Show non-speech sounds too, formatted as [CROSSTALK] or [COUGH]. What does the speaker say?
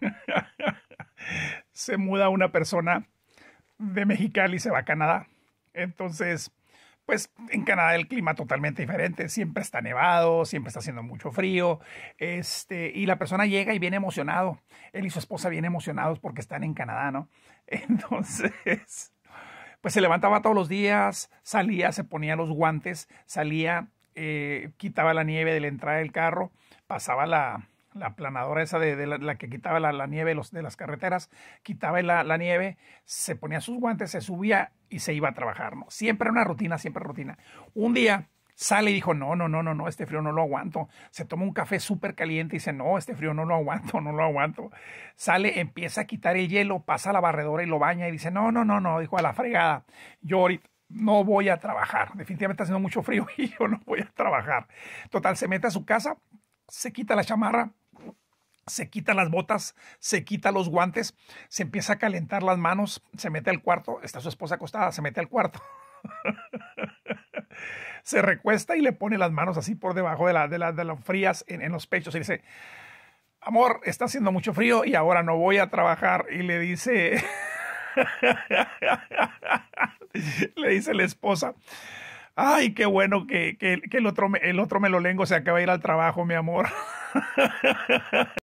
[LAUGHS] se muda una persona de Mexicali y se va a Canadá. Entonces, pues en Canadá el clima totalmente diferente, siempre está nevado, siempre está haciendo mucho frío, este, y la persona llega y viene emocionado, él y su esposa vienen emocionados porque están en Canadá, ¿no? [LAUGHS] Entonces, pues se levantaba todos los días, salía, se ponía los guantes, salía, eh, quitaba la nieve de la entrada del carro, pasaba la, la planadora esa de, la, que quitaba la, nieve de las carreteras, quitaba la, nieve, se ponía sus guantes, se subía y se iba a trabajar, ¿no? Siempre una rutina, siempre rutina. Un día sale y dijo, no, no, no, no, no, este frío no lo aguanto. Se toma un café súper caliente y dice, no, este frío no lo aguanto, no lo aguanto. Sale, empieza a quitar el hielo, pasa la barredora y lo baña y dice, no, no, no, no, dijo, a la fregada, yo no voy a trabajar. Definitivamente está haciendo mucho frío [LAUGHS] y yo no voy a trabajar. Total, se mete a su casa, se quita la chamarra, se quita las botas, se quita los guantes, se empieza a calentar las manos, se mete al cuarto, está su esposa acostada, se mete al cuarto. [LAUGHS] se recuesta y le pone las manos así por debajo de, la, de, de las frías en los pechos y dice, amor, está haciendo mucho frío y ahora no voy a trabajar. Y le dice, [LAUGHS] le dice la esposa, Ay, qué bueno que, que, el, otro, el otro melolengo se acaba de ir al trabajo, mi amor. [LAUGHS]